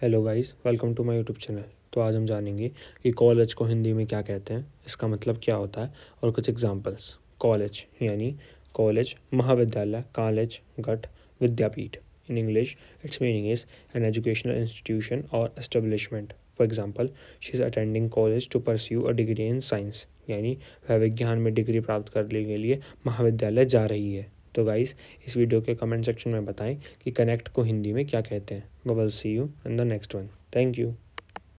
hello guys welcome to my YouTube channel तो आज हम जानेंगे कि कॉलेज को हिंदी में क्या कहते हैं इसका मतलब क्या होता है और कुछ एग्जांपल्स कॉलेज यानी कॉलेज महाविद्यालय कॉलेज गट विद्यापीठ in English its meaning is an educational institution और establishment for example she is attending college to pursue a degree in science यानी वह विज्ञान में डिग्री प्राप्त करने के लिए महाविद्यालय जा रही है तो गाइस इस वीडियो के कमेंट सेक्शन में बताएं कि कनेक्ट को हिंदी में क्या कहते हैं go will see you in the next one thank you